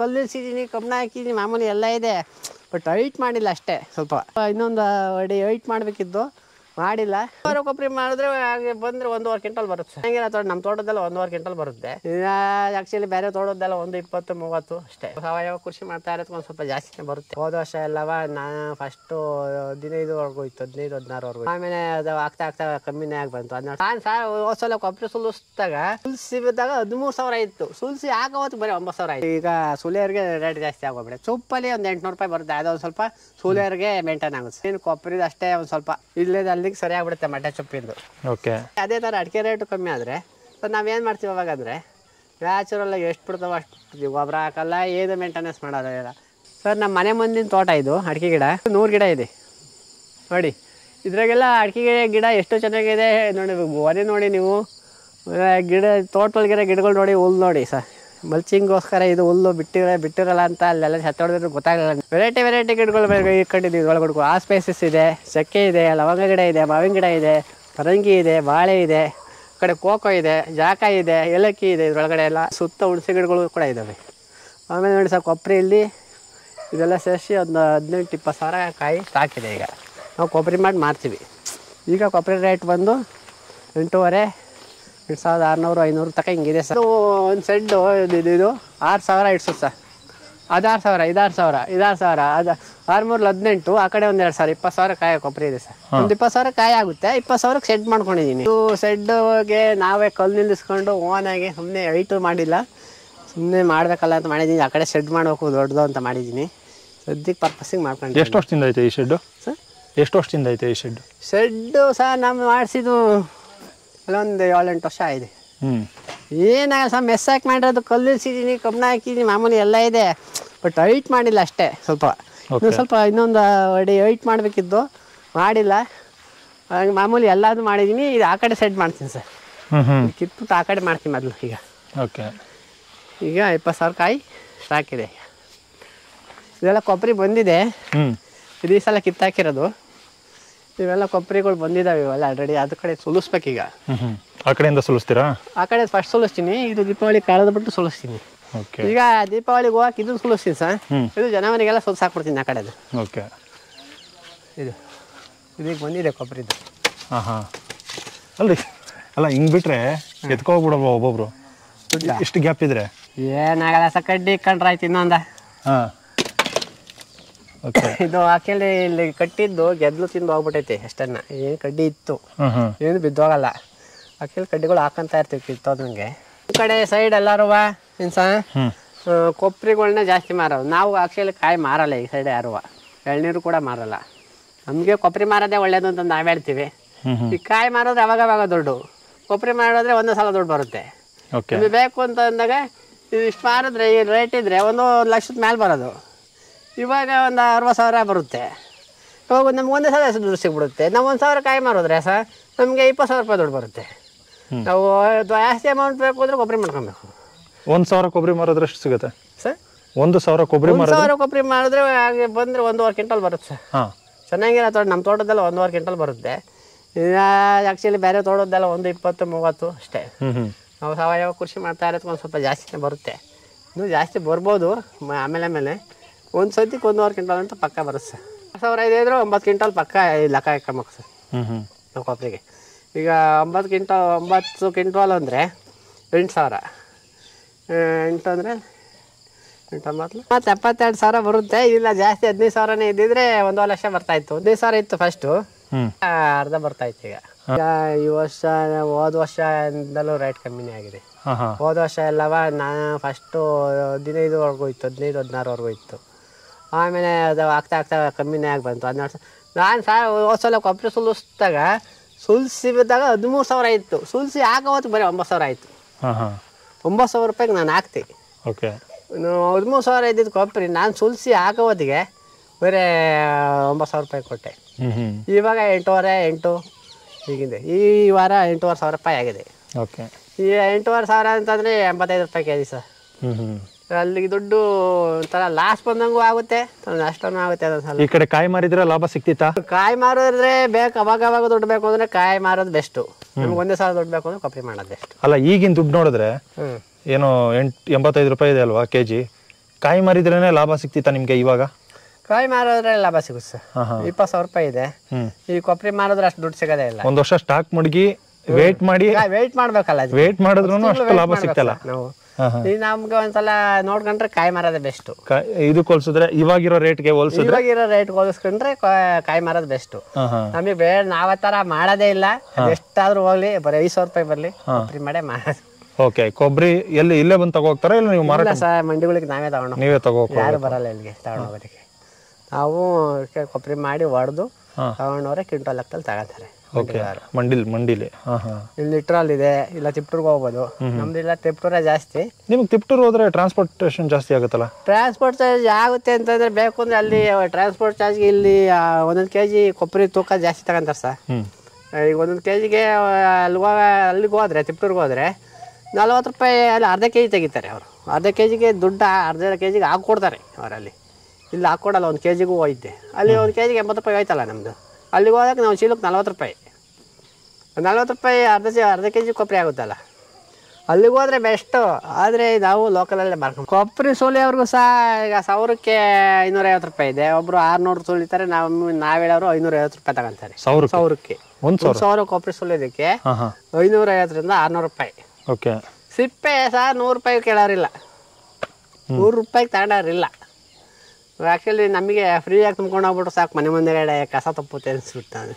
ಕಲ್ಲಿಸಿದ್ದೀನಿ ಕಬ್ಬಣ ಹಾಕಿದ್ದೀನಿ ಮಾಮೂಲಿ ಎಲ್ಲ ಇದೆ ಬಟ್ ಐಟ್ ಮಾಡಿಲ್ಲ ಅಷ್ಟೇ ಸ್ವಲ್ಪ ಇನ್ನೊಂದು ಅಡಿ ವೈಟ್ ಮಾಡಬೇಕಿತ್ತು ಮಾಡಿಲ್ಲ ಕೊಬ್ಬರಿ ಮಾಡಿದ್ರೆ ಹಾಗೆ ಬಂದ್ರೆ ಒಂದೂವರೆ ಕ್ವಿಂಟಲ್ ಬರುತ್ತೆ ಹಂಗೆ ನಮ್ಮ ತೋಟದಲ್ಲ ಒಂದೂವರೆ ಕ್ವಿಂಟಲ್ ಬರುತ್ತೆ ಆಕ್ಚುಲಿ ಬೇರೆ ತೋಟದ್ದೆಲ್ಲ ಒಂದು ಇಪ್ಪತ್ತು ಮೂವತ್ತು ಅಷ್ಟೇ ಸಾವಯವ ಕೃಷಿ ಮಾಡ್ತಾ ಇರೋದಕ್ಕೆ ಒಂದು ಸ್ವಲ್ಪ ಜಾಸ್ತಿನೇ ಬರುತ್ತೆ ಹೋದ ವರ್ಷ ಎಲ್ಲವ ನಾ ಫಸ್ಟ್ ಹದಿನೈದುವರೆಗೂ ಇತ್ತು ಹದಿನೈದು ಹದಿನಾರುವರೆಗೂ ಆಮೇಲೆ ಅದು ಆಗ್ತಾ ಆಗ್ತಾ ಕಮ್ಮಿನೇ ಆಗಿ ಬಂತು ಹದಿನಾರು ಹೋದ್ ಸಲ ಕೊಬ್ಬರಿ ಸುಲಿಸಿದಾಗ ಸುಲ್ಸಿ ಬಿದ್ದಾಗ ಹದಿಮೂರು ಸಾವಿರ ಇತ್ತು ಸುಲ್ಸಿ ಆಗೋತ್ತು ಬರೀ ಒಂಬತ್ತು ಸಾವಿರ ಆಯ್ತು ಈಗ ಸುಲಿಯರ್ಗೆ ರೇಟ್ ಜಾಸ್ತಿ ಆಗೋಗ್ಬಿಡುತ್ತೆ ಸೂಪಲ್ಲಿ ಒಂದು ಎಂಟುನೂರು ರೂಪಾಯಿ ಬರುತ್ತೆ ಅದೊಂದು ಸ್ವಲ್ಪ ಸೂಲರ್ಗೆ ಮೇಂಟೈನ್ ಆಗುತ್ತೆ ಏನು ಕೊಬ್ಬರಿ ಅಷ್ಟೇ ಒಂದು ಸ್ವಲ್ಪ ಇಲ್ಲದಲ್ಲಿ ಅದಕ್ಕೆ ಬಿಡುತ್ತೆ ಮಟ್ಟ ಚೊಪ್ಪಿದ್ದು ಓಕೆ ಅದೇ ಥರ ಅಡಿಕೆ ರೇಟು ಕಮ್ಮಿ ಆದರೆ ಸೊ ನಾವೇನು ಮಾಡ್ತೀವಿ ಅವಾಗ ಅಂದರೆ ನ್ಯಾಚುರಲ್ ಎಷ್ಟು ಬಿಡ್ತಾವ ಅಷ್ಟು ಬಿಡ್ತೀವಿ ಗೊಬ್ಬರ ಹಾಕಲ್ಲ ಏನು ಮೇಂಟೆನೆನ್ಸ್ ಮಾಡೋದಿಲ್ಲ ಸರ್ ನಮ್ಮ ಮನೆ ಮುಂದಿನ ತೋಟ ಇದು ಅಡಿಕೆ ಗಿಡ ನೂರು ಗಿಡ ಇದೆ ನೋಡಿ ಇದ್ರಾಗೆಲ್ಲ ಅಡಿಕೆ ಗಿಡ ಎಷ್ಟು ಚೆನ್ನಾಗಿದೆ ನೋಡಿ ಒರೆ ನೋಡಿ ನೀವು ಗಿಡ ತೋಟದೊಳಗಿರೋ ಗಿಡಗಳು ನೋಡಿ ಹುಲ್ ನೋಡಿ ಸರ್ ಮಲ್ಚಿಂಗೋಸ್ಕರ ಇದು ಹುಲ್ಲು ಬಿಟ್ಟಿರೋ ಬಿಟ್ಟಿರಲ್ಲ ಅಂತ ಅಲ್ಲೆಲ್ಲ ಸತ್ತೋಡಿದ್ರು ಗೊತ್ತಾಗಲ್ಲ ವೆರೈಟಿ ವೆರೈಟಿ ಗಿಡಗಳು ಇಟ್ಕೊಂಡಿದ್ದೀವಿ ಒಳಗಡೆ ಆ ಸ್ಪೇಸಸ್ ಇದೆ ಚಕ್ಕೆ ಇದೆ ಲವಂಗ ಗಿಡ ಇದೆ ಮಾವಿನ ಗಿಡ ಇದೆ ಪರಂಗಿ ಇದೆ ಬಾಳೆ ಇದೆ ಕಡೆ ಕೋಕೋ ಇದೆ ಜಾಕ ಇದೆ ಏಲಕ್ಕಿ ಇದೆ ಇದರೊಳಗಡೆ ಎಲ್ಲ ಸುತ್ತ ಹುಣಸೆ ಗಿಡಗಳು ಕೂಡ ಇದ್ದಾವೆ ಆಮೇಲೆ ನೋಡಿ ಸರ್ ಕೊಬ್ಬರಿ ಇಲ್ಲಿ ಇದೆಲ್ಲ ಸೇರಿಸಿ ಒಂದು ಹದಿನೆಂಟು ಇಪ್ಪತ್ತು ಸಾವಿರ ಕಾಯಿ ಸಾಕಿದೆ ಈಗ ನಾವು ಕೊಬ್ಬರಿ ಮಾಡಿ ಮಾರ್ತೀವಿ ಈಗ ಕೊಬ್ಬರಿ ರೇಟ್ ಬಂದು ಎಂಟೂವರೆ ಎರಡು ಸಾವಿರದ ಆರುನೂರು ಐನೂರು ತಕ್ಕ ಹಿಂಗಿದೆ ಸರ್ ಒಂದು ಸೆಡ್ಡು ಇದು ಇದು ಆರು ಸಾವಿರ ಇಡ್ಸುತ್ತೆ ಸರ್ ಅದು ಆರು ಸಾವಿರ ಇದಾರು ಸಾವಿರ ಇದಾರು ಸಾವಿರ ಅದು ಆರುನೂರಲ್ಲಿ ಹದಿನೆಂಟು ಆ ಕಡೆ ಒಂದೆರಡು ಸಾವಿರ ಇಪ್ಪತ್ತು ಸಾವಿರ ಕಾಯಿ ಕೊಬ್ಬರಿ ಇದೆ ಸರ್ ಒಂದು ಇಪ್ಪತ್ತು ಸಾವಿರ ಕಾಯಿ ಆಗುತ್ತೆ ಇಪ್ಪತ್ತು ಸಾವಿರಕ್ಕೆ ಸೆಡ್ ಮಾಡ್ಕೊಂಡಿದ್ದೀನಿ ಇದು ಸೆಡ್ಗೆ ನಾವೇ ಕಲ್ಲು ನಿಲ್ಲಿಸ್ಕೊಂಡು ಓನಾಗಿ ಸುಮ್ಮನೆ ಹೈಟು ಮಾಡಿಲ್ಲ ಸುಮ್ಮನೆ ಮಾಡಬೇಕಲ್ಲ ಅಂತ ಮಾಡಿದ್ದೀನಿ ಆ ಕಡೆ ಶೆಡ್ ಮಾಡಬೇಕು ದೊಡ್ಡದು ಅಂತ ಮಾಡಿದ್ದೀನಿ ಸದ್ಯಕ್ಕೆ ಪರ್ಪಸ್ಸಿಗೆ ಮಾಡ್ಕೊಂಡು ಎಷ್ಟು ವರ್ಷದಿಂದ ಐತೆ ಈ ಶೆಡ್ಡು ಸರ್ ಎಷ್ಟು ವರ್ಷದಿಂದ ಐತೆ ಈ ಶೆಡ್ಡು ಶೆಡ್ಡು ಸರ್ ನಮ್ಮ ಮಾಡಿಸಿದ್ದು ಅಲ್ಲೊಂದು ಏಳೆಂಟು ವರ್ಷ ಆಗಿದೆ ಏನಾಗ ಸ್ವಲ್ಪ ಮೆಸ್ ಹಾಕಿ ಮಾಡಿರೋದು ಕಲ್ಲಿಸಿದ್ದೀನಿ ಕಬ್ಬಣ ಹಾಕಿದ್ದೀನಿ ಮಾಮೂಲಿ ಎಲ್ಲ ಇದೆ ಬಟ್ ಐಟ್ ಮಾಡಿಲ್ಲ ಅಷ್ಟೇ ಸ್ವಲ್ಪ ಇನ್ನು ಸ್ವಲ್ಪ ಇನ್ನೊಂದು ಅಡಿ ಐಟ್ ಮಾಡಬೇಕಿತ್ತು ಮಾಡಿಲ್ಲ ಮಾಮೂಲಿ ಎಲ್ಲಾದ್ರು ಮಾಡಿದ್ದೀನಿ ಇದು ಆ ಕಡೆ ಸೈಡ್ ಮಾಡ್ತೀನಿ ಸರ್ ಕಿತ್ಬಿಟ್ಟು ಆ ಕಡೆ ಮಾಡ್ತೀನಿ ಮೊದಲು ಈಗ ಓಕೆ ಈಗ ಇಪ್ಪತ್ತು ಸಾವಿರ ಕಾಯಿ ಹಾಕಿದೆ ಈಗ ಇದೆಲ್ಲ ಕೊಬ್ಬರಿ ಬಂದಿದೆ ಇದು ಈ ಸಲ ಕಿತ್ತಾಕಿರೋದು ಇವೆಲ್ಲ ಕೊಬ್ಬರಿಗಳು ಬಂದಿದಾವೆ ಇವೆಲ್ಲ ಆಲ್ರೆಡಿ ಅದ ಕಡೆ ಸುಲಿಸ್ಬೇಕೀಗ ಆ ಕಡೆಯಿಂದ ಸುಲಿಸ್ತೀರಾ ಆ ಕಡೆ ಫಸ್ಟ್ ಸುಲಿಸ್ತೀನಿ ಇದು ದೀಪಾವಳಿ ಕಾಲದ ಬಿಟ್ಟು ಸುಲಿಸ್ತೀನಿ ಈಗ ದೀಪಾವಳಿಗೆ ಹೋಗಕ್ ಇದು ಸುಲಿಸ್ತೀನಿ ಸರ್ ಇದು ಜನವರಿಗೆಲ್ಲ ಸುಲಿಸ್ ಹಾಕ್ಬಿಡ್ತೀನಿ ಆ ಕಡೆ ಓಕೆ ಇದು ಇದೀಗ ಬಂದಿದೆ ಕೊಬ್ಬರಿದು ಹಾಂ ಹಾಂ ಅಲ್ರಿ ಅಲ್ಲ ಹಿಂಗ್ ಬಿಟ್ರೆ ಎತ್ಕೋಗ್ಬಿಡಲ್ವ ಒಬ್ಬೊಬ್ರು ಇಷ್ಟು ಗ್ಯಾಪ್ ಇದ್ರೆ ಏನಾಗಲ್ಲ ಸ ಕಡ್ಡಿ ಕಂಡ್ರಾಯ್ತು ಇನ್ನೊಂದ ಹಾಂ ಇದು ಹಾಕೊಂಡು ಇಲ್ಲಿ ಕಟ್ಟಿದ್ದು ಗೆದ್ಲು ತಿಂದು ಹೋಗ್ಬಿಟ್ಟೈತಿ ಅಷ್ಟನ್ನ ಏನು ಕಡ್ಡಿ ಇತ್ತು ಏನು ಬಿದ್ದೋಗಲ್ಲ ಆಕೆಲ್ ಕಡ್ಡಿಗಳು ಹಾಕಂತ ಇರ್ತೀವಿ ಕಿತ್ತೋದಂಗೆ ಈ ಕಡೆ ಸೈಡ್ ಎಲ್ಲಾರುವ ಇನ್ಸ ಕೊಬ್ಬರಿಗಳನ್ನ ಜಾಸ್ತಿ ಮಾರೋದು ನಾವು ಆಕ್ಚುಲಿ ಕಾಯಿ ಮಾರಲ್ಲ ಈ ಸೈಡ್ ಯಾರುವ ಎಳ್ನೀರು ಕೂಡ ಮಾರಲ್ಲ ನಮಗೆ ಕೊಬ್ಬರಿ ಮಾರೋದೇ ಒಳ್ಳೇದು ಅಂತ ನಾವ್ ಹೇಳ್ತೀವಿ ಈ ಕಾಯಿ ಮಾರೋದ್ರೆ ಅವಾಗ ಅವಾಗ ದುಡ್ಡು ಕೊಬ್ರಿ ಮಾಡೋದ್ರೆ ಒಂದೇ ಸಲ ದುಡ್ಡು ಬರುತ್ತೆ ಬೇಕು ಅಂತ ಅಂದಾಗ ಇದು ಇಷ್ಟು ಮಾರಿದ್ರೆ ಈ ರೇಟ್ ಇದ್ರೆ ಒಂದು ಲಕ್ಷದ ಮೇಲೆ ಬರೋದು ಇವಾಗ ಒಂದು ಅರವತ್ತು ಸಾವಿರ ಬರುತ್ತೆ ಇವಾಗ ನಮ್ಗೆ ಒಂದೇ ಸಲ ದುಡ್ಡು ಸಿಗ್ಬಿಡುತ್ತೆ ನಾವು ಒಂದು ಸಾವಿರ ಕಾಯಿ ಮಾರಿದ್ರೆ ಸರ್ ನಮಗೆ ಇಪ್ಪತ್ತು ಸಾವಿರ ರೂಪಾಯಿ ದುಡ್ಡು ಬರುತ್ತೆ ನಾವು ಜಾಸ್ತಿ ಅಮೌಂಟ್ ಬೇಕು ಅಂದರೆ ಕೊಬ್ಬರಿ ಮಾಡ್ಕೊಬೇಕು ಒಂದು ಸಾವಿರ ಕೊಬ್ಬರಿ ಮಾರಿದ್ರೆ ಎಷ್ಟು ಸಿಗುತ್ತೆ ಸರ್ ಒಂದು ಸಾವಿರ ಕೊಬ್ಬರಿ ಒಂದು ಸಾವಿರ ಕೊಬ್ಬರಿ ಮಾಡಿದ್ರೆ ಹಾಗೆ ಬಂದರೆ ವಾರ ಕ್ವಿಂಟಲ್ ಬರುತ್ತೆ ಸರ್ ಹಾಂ ಚೆನ್ನಾಗಿರೋ ತೋಟ ನಮ್ಮ ತೋಟದಲ್ಲಿ ಒಂದೂವರೆ ಕ್ವಿಂಟಲ್ ಬರುತ್ತೆ ಆ್ಯಕ್ಚುಲಿ ಬೇರೆ ತೋಟದ್ದೆಲ್ಲ ಒಂದು ಇಪ್ಪತ್ತು ಮೂವತ್ತು ಅಷ್ಟೇ ನಾವು ಸಾವಯವ ಕೃಷಿ ಮಾಡ್ತಾ ಇರೋದಕ್ಕೆ ಒಂದು ಸ್ವಲ್ಪ ಜಾಸ್ತಿನೇ ಬರುತ್ತೆ ಇನ್ನೂ ಜಾಸ್ತಿ ಬರ್ಬೋದು ಆಮೇಲೆ ಆಮೇಲೆ ಒಂದು ಸದ್ಯಕ್ಕೆ ಒಂದೂವರೆ ಕ್ವಿಂಟಲ್ ಅಂತ ಪಕ್ಕ ಬರುತ್ತೆ ಸರ್ ಸಾವಿರ ಐದು ಇದ್ರೆ ಒಂಬತ್ತು ಕ್ವಿಂಟಲ್ ಪಕ್ಕ ಲೆಕ್ಕ ಹಾಕಬೇಕು ಸರ್ ನಮ್ಮ ಕೊಬ್ಬರಿಗೆ ಈಗ ಒಂಬತ್ತು ಕ್ವಿಂಟಲ್ ಒಂಬತ್ತು ಕ್ವಿಂಟಲ್ ಅಂದರೆ ಎಂಟು ಸಾವಿರ ಎಂಟು ಅಂದರೆ ಮತ್ತೆ ಮತ್ತು ಎಪ್ಪತ್ತೆರಡು ಸಾವಿರ ಬರುತ್ತೆ ಇಲ್ಲ ಜಾಸ್ತಿ ಹದಿನೈದು ಸಾವಿರನೇ ಇದ್ದಿದ್ರೆ ಒಂದು ಲಕ್ಷ ಬರ್ತಾಯಿತ್ತು ಹದಿನೈದು ಸಾವಿರ ಇತ್ತು ಫಸ್ಟು ಅರ್ಧ ಬರ್ತಾಯಿತ್ತು ಈಗ ಈ ವರ್ಷ ಹೋದ ವರ್ಷದಿಂದಲೂ ರೇಟ್ ಕಮ್ಮಿನೇ ಆಗಿದೆ ಹೋದ ವರ್ಷ ಎಲ್ಲವ ನಾ ಫಸ್ಟು ಹದಿನೈದುವರೆಗೂ ಇತ್ತು ಹದಿನೈದು ಹದಿನಾರುವರೆಗೂ ಇತ್ತು ಆಮೇಲೆ ಅದು ಆಗ್ತಾ ಆಗ್ತಾ ಕಮ್ಮಿನೇ ಆಗಿ ಬಂತು ಹನ್ನೆರಡು ಸಾವಿರ ನಾನು ಸಾ ಸಲ ಕೊಬ್ಬರಿ ಸುಲಿಸಿದಾಗ ಸುಲಿಸಿ ಬಿದ್ದಾಗ ಹದಿಮೂರು ಸಾವಿರ ಇತ್ತು ಸುಲಿಸಿ ಹಾಕೋತ್ತು ಬರೀ ಒಂಬತ್ತು ಸಾವಿರ ಆಯಿತು ಒಂಬತ್ತು ಸಾವಿರ ರೂಪಾಯಿಗೆ ನಾನು ಹಾಕ್ತೀನಿ ಓಕೆ ಹದಿಮೂರು ಸಾವಿರ ಇದ್ದಿದ್ದು ಕೊಬ್ಬರಿ ನಾನು ಸುಲಿಸಿ ಹಾಕೋವತ್ತಿಗೆ ಬರೇ ಒಂಬತ್ತು ಸಾವಿರ ರೂಪಾಯಿ ಕೊಟ್ಟೆ ಇವಾಗ ಎಂಟೂವರೆ ಎಂಟು ಈಗಿಂದೆ ಈ ವಾರ ಎಂಟೂವರೆ ಸಾವಿರ ರೂಪಾಯಿ ಆಗಿದೆ ಓಕೆ ಈ ಎಂಟೂವರೆ ಸಾವಿರ ಅಂತಂದರೆ ಎಂಬತ್ತೈದು ರೂಪಾಯಿ ಕೆ ಜಿ ಸರ್ ಹ್ಞೂ ಅಲ್ಲಿಗೆ ದುಡ್ಡು ಒಂಥರ ಲಾಸ್ ಬಂದಂಗೂ ಆಗುತ್ತೆ ನಷ್ಟನೂ ಆಗುತ್ತೆ ಈ ಕಡೆ ಕಾಯಿ ಮಾರಿದ್ರೆ ಲಾಭ ಸಿಕ್ತಿತ್ತ ಕಾಯಿ ಮಾರಿದ್ರೆ ಬೇಕು ಅವಾಗ ಅವಾಗ ದುಡ್ಡು ಬೇಕು ಅಂದ್ರೆ ಕಾಯಿ ಮಾರೋದು ಬೆಸ್ಟ್ ನಮ್ಗೆ ಒಂದೇ ಸಲ ದುಡ್ಡು ಬೇಕು ಅಂದ್ರೆ ಕಾಪಿ ಮಾಡೋದು ಬೆಸ್ಟ್ ಅಲ್ಲ ಈಗಿನ ದುಡ್ಡು ನೋಡಿದ್ರೆ ಏನು ಎಂಟು ಎಂಬತ್ತೈದು ರೂಪಾಯಿ ಇದೆ ಅಲ್ವಾ ಕೆಜಿ ಕಾಯಿ ಮಾರಿದ್ರೇನೆ ಲಾಭ ಸಿಕ್ತಿತ್ತ ನಿಮ್ಗೆ ಇವಾಗ ಕಾಯಿ ಮಾರೋದ್ರೆ ಲಾಭ ಸಿಗುತ್ತೆ ಸರ್ ಇಪ್ಪತ್ತು ಸಾವಿರ ರೂಪಾಯಿ ಇದೆ ಈ ಕೊಪ್ರಿ ಮಾರಿದ್ರೆ ಅಷ್ಟು ದುಡ್ಡು ಸಿಗೋದೇ ಇಲ್ಲ ಒಂದು ವರ್ಷ ಸ್ಟಾಕ್ ಮಡಗಿ ವೇಟ್ ಮಾಡಿ ವೇಟ್ ಮಾಡ್ಬೇಕಲ್ಲ ವೇಟ್ ಮಾಡಿದ್ರು ಅಷ್ಟು ಲಾಭ ಸಿಗ್ತಲ್ಲ ನಾವು ನೀನ್ ನಮ್ಗೆ ಒಂದ್ಸಲ ನೋಡ್ಕೊಂಡ್ರೆ ಕಾಯಿ ಮಾರೋದೇ ಬೆಸ್ಟ್ ಇದು ಹೋಲಿಸಿದ್ರೆ ಇವಾಗಿರೋ ರೇಟ್ಗೆ ಹೋಲಿಸಿದ್ರೆ ಇವಾಗಿರೋ ರೇಟ್ ಹೋಲಿಸ್ಕೊಂಡ್ರೆ ಕಾಯಿ ಮರದ ಬೆಸ್ಟ್ ನಮಗೆ ಬೇಡ ನಾವ್ ತರ ಮಾಡೋದೇ ಇಲ್ಲ ಎಷ್ಟಾದ್ರೂ ಹೋಗ್ಲಿ ಬರೀ ಐದು ಸಾವಿರ ರೂಪಾಯಿ ಬರ್ಲಿ ಮಾಡೇ ಮಾಡೋದು ಓಕೆ ಕೊಬ್ಬರಿ ಎಲ್ಲಿ ಇಲ್ಲೇ ಬಂದು ತಗೋ ಇಲ್ಲ ನೀವು ಮಾರಾಟ ಸರ್ ಮಂಡಿಗಳಿಗೆ ನಾವೇ ತಗೊಂಡು ನೀವೇ ತಗೋ ಯಾರು ಬರಲ್ಲ ಇಲ್ಲಿಗೆ ತಗೊಂಡು ಹೋಗೋದಕ್ಕೆ ನಾವು ಕೊಬ್ಬರಿ ಮಾಡಿ ಹೊಡೆದು ತಗೊಂಡೋರೆ ಕ್ವಿಂಟಲ್ ಲೆಕ್ಕದಲ್ಲಿ ತಗೋತಾರೆ ಓಕೆ ಮಂಡಿಲ್ ಮಂಡಿಲಿ ಇಲ್ಲಿ ಲಿಟ್ರಲ್ ಇದೆ ಇಲ್ಲ ತಿಪ್ಟೂರ್ಗೆ ಹೋಗ್ಬೋದು ನಮ್ದು ಇಲ್ಲ ತಿಪ್ಟೂರೇ ಜಾಸ್ತಿ ನಿಮ್ಗೆ ತಿಪ್ಟೂರ್ ಹೋದ್ರೆ ಟ್ರಾನ್ಸ್ಪೋರ್ಟೇಷನ್ ಜಾಸ್ತಿ ಆಗುತ್ತಲ್ಲ ಟ್ರಾನ್ಸ್ಪೋರ್ಟ್ ಚಾರ್ಜ್ ಆಗುತ್ತೆ ಅಂತಂದ್ರೆ ಬೇಕು ಅಂದ್ರೆ ಅಲ್ಲಿ ಟ್ರಾನ್ಸ್ಪೋರ್ಟ್ ಚಾರ್ಜ್ ಇಲ್ಲಿ ಒಂದೊಂದು ಕೆಜಿ ಜಿ ಕೊಬ್ಬರಿ ತೂಕ ಜಾಸ್ತಿ ತಗೊಂತಾರೆ ಸರ್ ಈಗ ಒಂದೊಂದು ಕೆ ಜಿಗೆ ಅಲ್ಲಿ ಅಲ್ಲಿಗೆ ಹೋದ್ರೆ ತಿಪ್ಟೂರ್ಗೆ ಹೋದ್ರೆ ನಲ್ವತ್ತು ರೂಪಾಯಿ ಅಲ್ಲಿ ಅರ್ಧ ಕೆಜಿ ಜಿ ತೆಗಿತಾರೆ ಅವರು ಅರ್ಧ ಕೆ ಜಿಗೆ ದುಡ್ಡು ಅರ್ಧ ಕೆ ಜಿಗೆ ಹಾಕ್ಕೊಡ್ತಾರೆ ಅವರಲ್ಲಿ ಇಲ್ಲಿ ಹಾಕ್ಕೊಡಲ್ಲ ಒಂದು ಕೆ ಜಿಗೂ ಹೋಯ್ತೆ ಅಲ್ಲಿ ಒಂದು ಕೆ ಜಿಗೆ ಎಂಬತ್ತು ರೂಪಾಯಿ ಹೋಯ್ತಲ್ಲ ನಮ್ಮದು ಅಲ್ಲಿಗೆ ಹೋದಾಗ ನಾವು ಚೀಲಕ್ಕೆ ನಲ್ವತ್ತು ರೂಪಾಯಿ ನಲ್ವತ್ತು ರೂಪಾಯಿ ಅರ್ಧ ಚಿ ಅರ್ಧ ಕೆ ಜಿ ಕೊಬ್ಬರಿ ಆಗುತ್ತಲ್ಲ ಅಲ್ಲಿಗೆ ಹೋದರೆ ಬೆಸ್ಟು ಆದರೆ ನಾವು ಲೋಕಲಲ್ಲೇ ಮಾರ್ಕೊಂಡು ಕೊಬ್ಬರಿ ಸೋಲಿಯವ್ರಿಗೂ ಸಹ ಈಗ ಸಾವಿರಕ್ಕೆ ಐನೂರೈವತ್ತು ರೂಪಾಯಿ ಇದೆ ಒಬ್ಬರು ಆರುನೂರು ಸುಲಿತಾರೆ ನಾವು ನಾವೇಳೋರು ಐನೂರೈವತ್ತು ರೂಪಾಯಿ ತಗೊಂತಾರೆ ಸಾವಿರಕ್ಕೆ ಒಂದು ಸಾವಿರ ಕೊಬ್ಬರಿ ಸುಲಿಯೋದಕ್ಕೆ ಐನೂರೈವತ್ತರಿಂದ ಆರುನೂರು ರೂಪಾಯಿ ಓಕೆ ಸಿಪ್ಪೆ ಸಹ ನೂರು ರೂಪಾಯಿ ಕೇಳೋರಿಲ್ಲ ನೂರು ರೂಪಾಯಿಗೆ ತಗೊಂಡೋರಿಲ್ಲ ಆ್ಯಕ್ಚುಲಿ ನಮಗೆ ಫ್ರೀಯಾಗಿ ತುಂಬ್ಕೊಂಡು ಹೋಗ್ಬಿಟ್ಟು ಸಾಕು ಮನೆ ಮುಂದೆಗಡೆ ಕಸ ತಪ್ಪುತ್ತೆ ಅನ್ಸ್ಬಿಡ್ತಾನೆ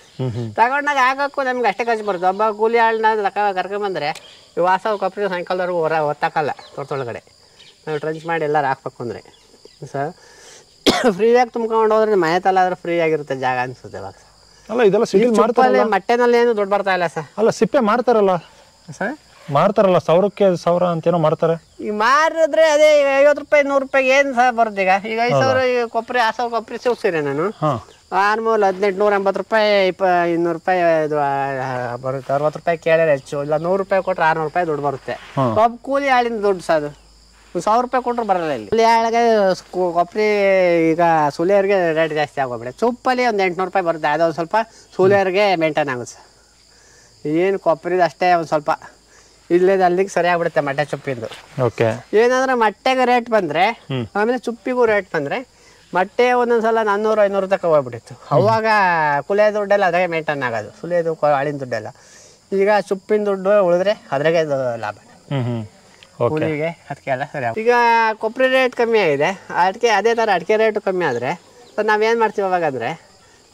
ತಗೊಂಡಾಗ ಆಗಕ್ಕೂ ನಮ್ಗೆ ಅಷ್ಟೇ ಖರ್ಚು ಬರುತ್ತೆ ಒಬ್ಬ ಕೂಲಿ ಆಳನ್ನ ಕರ್ಕೊಂಬಂದರೆ ಈ ವಾಸ ಕೊಪ್ಪರಿ ಸಾಯಂಕಾಲದವರೆಗೂ ಹೊರ ಒತ್ತಾಕಲ್ಲ ತೋರ್ತೊಳಗಡೆ ನಾವು ಟ್ರಂಚ್ ಮಾಡಿ ಎಲ್ಲರೂ ಹಾಕ್ಬೇಕು ಅಂದರೆ ಸರ್ ಫ್ರೀಯಾಗಿ ತುಂಬ್ಕೊಂಡು ಹೋದ್ರೆ ಮನೆ ತಲಾದ್ರೆ ಫ್ರೀ ಆಗಿರುತ್ತೆ ಜಾಗ ಅನಿಸುತ್ತೆ ಅವಾಗ ಅಲ್ಲ ಇದೆಲ್ಲ ಮಾಡ್ತಾರಲ್ಲ ಮಟ್ಟೆನಲ್ಲಿ ಏನು ದುಡ್ಡು ಬರ್ತಾ ಇಲ್ಲ ಸರ್ ಅಲ್ಲ ಸಿಪ್ಪೆ ಮಾಡ್ತಾರಲ್ಲ ಸರ್ ಮಾರ್ತಾರಲ್ಲ ಸಾವಿರಕ್ಕೆ ಸಾವಿರ ಏನೋ ಮಾರ್ತಾರೆ ಈಗ ಮಾರಿದ್ರೆ ಅದೇ ಐವತ್ತು ರೂಪಾಯಿ ನೂರು ರೂಪಾಯಿ ಏನು ಸಹ ಬರುತ್ತೆ ಈಗ ಈಗ ಐದು ಸಾವಿರ ಈಗ ಕೊಬ್ಬರಿ ಆ ಸಾವಿರ ಕೊಬ್ಬರಿ ಸಿಗ್ಸಿರಿ ನಾನು ಆರ್ಮೂಲ್ ಹದಿನೆಂಟು ನೂರ ಎಂಬತ್ತು ರೂಪಾಯಿ ಇಪ್ಪ ಇನ್ನೂರು ರೂಪಾಯಿ ಇದು ಬರುತ್ತೆ ಅರವತ್ತು ರೂಪಾಯಿ ಕೇಳಿದ್ರೆ ಹೆಚ್ಚು ಇಲ್ಲ ನೂರು ರೂಪಾಯಿ ಕೊಟ್ಟರೆ ಆರ್ನೂರು ರೂಪಾಯಿ ದುಡ್ಡು ಬರುತ್ತೆ ಒಬ್ಬ ಕೂಲಿ ಆಳಿನ ದುಡ್ಡು ಸಹ ಅದು ಒಂದು ಸಾವಿರ ರೂಪಾಯಿ ಕೊಟ್ಟರು ಬರಲ್ಲ ಇಲ್ಲಿ ಕೂಲಿ ಆಳಿಗೆ ಕೊಬ್ಬರಿ ಈಗ ಸೂಲಿಯರಿಗೆ ರೇಟ್ ಜಾಸ್ತಿ ಆಗೋಗ್ಬಿಡಿ ಸೂಪಲ್ಲಿ ಒಂದು ಎಂಟುನೂರು ರೂಪಾಯಿ ಬರುತ್ತೆ ಅದೊಂದು ಸ್ವಲ್ಪ ಸೂಲಿಯರಿಗೆ ಮೇಂಟೈನ್ ಆಗುತ್ತೆ ಏನು ಕೊಬ್ಬರಿದು ಅಷ್ಟೇ ಒಂದು ಸ್ವಲ್ಪ ಇಲ್ಲೇ ಅಲ್ಲಿಗೆ ಬಿಡುತ್ತೆ ಮಟ್ಟೆ ಚುಪ್ಪಿಂದು ಓಕೆ ಏನಾದ್ರೆ ಮಟ್ಟೆಗೆ ರೇಟ್ ಬಂದ್ರೆ ಆಮೇಲೆ ಚುಪ್ಪಿಗೂ ರೇಟ್ ಬಂದ್ರೆ ಮಟ್ಟೆ ಒಂದೊಂದ್ಸಲ ನಾನ್ನೂರು ಐನೂರು ತಕ ಹೋಗ್ಬಿಟ್ಟಿತ್ತು ಅವಾಗ ಕುಲಿಯ ದುಡ್ಡೆಲ್ಲ ಅದ್ರಾಗೆ ಮೇಂಟೈನ್ ಆಗೋದು ಸುಲಿಯೋದು ಆಳಿನ ದುಡ್ಡೆಲ್ಲ ಈಗ ಚುಪ್ಪಿನ ದುಡ್ಡು ಉಳಿದ್ರೆ ಅದ್ರಾಗೆ ಲಾಭ ಅದಕ್ಕೆ ಅದಕ್ಕೆಲ್ಲ ಸರಿ ಈಗ ಕೊಬ್ಬರಿ ರೇಟ್ ಕಮ್ಮಿ ಆಗಿದೆ ಅಡಿಕೆ ಅದೇ ಥರ ಅಡಿಕೆ ರೇಟ್ ಕಮ್ಮಿ ಆದರೆ ನಾವೇನು ಮಾಡ್ತೀವಿ ಅವಾಗ ಅಂದರೆ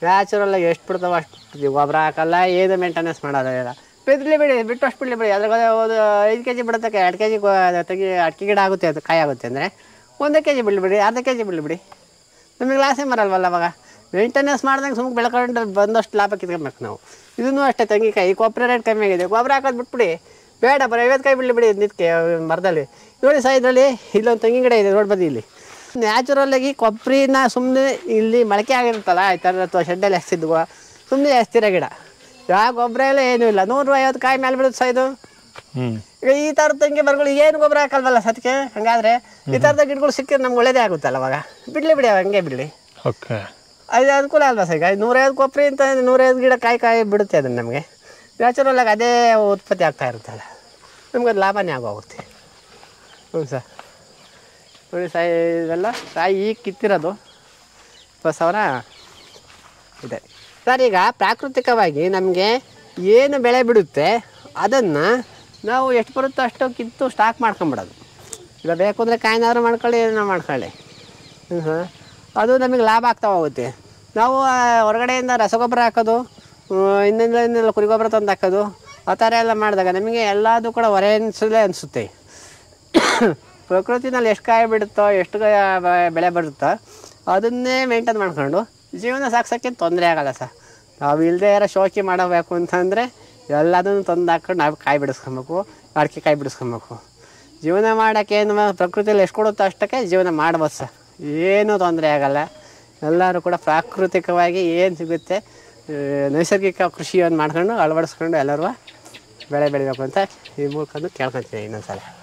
ನ್ಯಾಚುರಲ್ಲಾಗಿ ಎಷ್ಟು ಬಿಡ್ತಾವೆ ಅಷ್ಟು ಬಿಡ್ತೀವಿ ಗೊಬ್ಬರ ಹಾಕಲ್ಲ ಏನು ಮೇಂಟೆನೆನ್ಸ್ ಮಾಡೋದಿಲ್ಲ ಬಿಡಲಿ ಬಿಡಿ ಬಿಟ್ಟು ಅಷ್ಟು ಬಿಡಲಿ ಬಿಡಿ ಅದ್ರಾಗ ಒಂದು ಐದು ಕೆ ಜಿ ಬಿಡೋದಕ್ಕೆ ಎರಡು ಕೆ ಜಿ ತೆಗಿ ಅಡಿಕೆ ಗಿಡ ಆಗುತ್ತೆ ಅದು ಕಾಯಿ ಆಗುತ್ತೆ ಅಂದರೆ ಒಂದು ಕೆ ಜಿ ಬಿಡಿ ಅರ್ಧ ಕೆ ಜಿ ಬಿಡಿ ನಮಗೆ ಲಾಸೇ ಮರಲ್ವಲ್ಲ ಅವಾಗ ಮೇಂಟೆನೆನ್ಸ್ ಮಾಡ್ದಂಗೆ ಸುಮ್ಮನೆ ಬೆಳ್ಕೊಂಡು ಬಂದಷ್ಟು ಲಾಭ ಕಿತ್ಕೊಬೇಕು ನಾವು ಇದನ್ನೂ ಅಷ್ಟೇ ಕಾಯಿ ಕೊಬ್ಬರಿ ರೇಟ್ ಕಮ್ಮಿ ಆಗಿದೆ ಗೊಬ್ಬರ ಹಾಕೋದು ಬಿಟ್ಬಿಡಿ ಬೇಡ ಬರೋ ಐವತ್ತು ಕಾಯಿ ಬಿಡಲಿ ಬಿಡಿ ನಿತ್ಕೆ ಮರದಲ್ಲಿ ನೋಡಿ ಸಹ ಇದರಲ್ಲಿ ಇಲ್ಲೊಂದು ತೆಂಗಿನ ಗಿಡ ಇದೆ ನೋಡ್ಬೋದು ಇಲ್ಲಿ ನ್ಯಾಚುರಲ್ಲಾಗಿ ಕೊಬ್ಬರಿನ ಸುಮ್ಮನೆ ಇಲ್ಲಿ ಮೊಳಕೆ ಆಗಿರುತ್ತಲ್ಲ ಈ ಥರ ಅಥವಾ ಶೆಡ್ಡಲ್ಲಿ ಹಚ್ತಿದ್ವು ಸುಮ್ಮನೆ ಹಚ್ತಿರೋ ಗಿಡ ಯಾವ ಗೊಬ್ಬರ ಎಲ್ಲ ಏನೂ ಇಲ್ಲ ನೂರು ಐವತ್ತು ಕಾಯಿ ಮೇಲೆ ಬಿಡುತ್ತೆ ಸಹ ಈಗ ಈ ಥರದ ತಂಗಿ ಮರಗಳು ಏನು ಗೊಬ್ಬರ ಹಾಕಲ್ವಲ್ಲ ಸತ್ಕೆ ಹಂಗಾದ್ರೆ ಈ ಥರದ ಗಿಡಗಳು ಸಿಕ್ಕಿದ್ರೆ ನಮ್ಗೆ ಒಳ್ಳೇದೇ ಆಗುತ್ತಲ್ಲ ಅವಾಗ ಬಿಡಲಿ ಬಿಡಿ ಹಂಗೆ ಬಿಡಲಿ ಓಕೆ ಅದು ಅನುಕೂಲ ಅಲ್ವಾ ಸರ್ ನೂರೈವತ್ತು ಕೊಬ್ಬರಿ ಅಂತ ನೂರೈವತ್ತು ಗಿಡ ಕಾಯಿ ಕಾಯಿ ಬಿಡುತ್ತೆ ಅದನ್ನು ನಮಗೆ ನ್ಯಾಚುರಲ್ ಆಗಿ ಅದೇ ಉತ್ಪತ್ತಿ ಆಗ್ತಾ ಇರುತ್ತಲ್ಲ ನಮ್ಗೆ ಅದು ಲಾಭನೇ ಆಗೋಗುತ್ತೆ ಹ್ಞೂ ಸರ್ ನೋಡಿ ಸಾಯಿ ಇದೆಲ್ಲ ಸಾಯಿ ಈಗ ಕಿತ್ತಿರೋದು ಸಾವಿರ ಇದೆ ಸರ್ ಈಗ ಪ್ರಾಕೃತಿಕವಾಗಿ ನಮಗೆ ಏನು ಬೆಳೆ ಬಿಡುತ್ತೆ ಅದನ್ನು ನಾವು ಎಷ್ಟು ಬರುತ್ತೋ ಅಷ್ಟು ಕಿತ್ತು ಸ್ಟಾಕ್ ಮಾಡ್ಕೊಂಬಿಡೋದು ಇಲ್ಲ ಬೇಕು ಅಂದರೆ ಕಾಯಿನಾದ್ರೂ ಮಾಡ್ಕೊಳ್ಳಿ ಏನೋ ಮಾಡ್ಕೊಳ್ಳಿ ಹಾಂ ಅದು ನಮಗೆ ಲಾಭ ಆಗ್ತಾ ಹೋಗುತ್ತೆ ನಾವು ಹೊರಗಡೆಯಿಂದ ರಸಗೊಬ್ಬರ ಹಾಕೋದು ಇನ್ನೆಲ್ಲ ಇನ್ನೆಲ್ಲ ಕುರಿಗೊಬ್ಬರ ತಂದು ಹಾಕೋದು ಆ ಥರ ಎಲ್ಲ ಮಾಡಿದಾಗ ನಮಗೆ ಎಲ್ಲದೂ ಕೂಡ ಹೊರೆ ಅನಿಸಲೇ ಅನಿಸುತ್ತೆ ಪ್ರಕೃತಿನಲ್ಲಿ ಎಷ್ಟು ಕಾಯಿ ಬಿಡುತ್ತೋ ಎಷ್ಟು ಬೆಳೆ ಬರುತ್ತೋ ಅದನ್ನೇ ಮೇಂಟೈನ್ ಮಾಡ್ಕೊಂಡು ಜೀವನ ಸಾಕ್ಸೋಕ್ಕೆ ತೊಂದರೆ ಆಗೋಲ್ಲ ಸರ್ ನಾವು ಇಲ್ಲದೇ ಇರೋ ಶೋಕಿ ಮಾಡಬೇಕು ಅಂತಂದರೆ ಎಲ್ಲದನ್ನು ತಂದು ಹಾಕ್ಕೊಂಡು ನಾವು ಕಾಯಿ ಬಿಡಿಸ್ಕೊಬೇಕು ಅಡಿಕೆ ಕಾಯಿ ಬಿಡಿಸ್ಕೊಬೇಕು ಜೀವನ ಮಾಡೋಕ್ಕೆ ಏನು ಪ್ರಕೃತಿಯಲ್ಲಿ ಎಷ್ಟು ಕೊಡುತ್ತೋ ಅಷ್ಟಕ್ಕೆ ಜೀವನ ಮಾಡ್ಬೋದು ಸರ್ ಏನೂ ತೊಂದರೆ ಆಗಲ್ಲ ಎಲ್ಲರೂ ಕೂಡ ಪ್ರಾಕೃತಿಕವಾಗಿ ಏನು ಸಿಗುತ್ತೆ ನೈಸರ್ಗಿಕ ಕೃಷಿಯನ್ನು ಮಾಡ್ಕೊಂಡು ಅಳವಡಿಸ್ಕೊಂಡು ಎಲ್ಲರೂ ಬೆಳೆ ಬೆಳಿಬೇಕು ಅಂತ ಈ ಮೂಲಕ ಕೇಳ್ಕೊತೀನಿ ಇನ್ನೊಂದು ಸಲ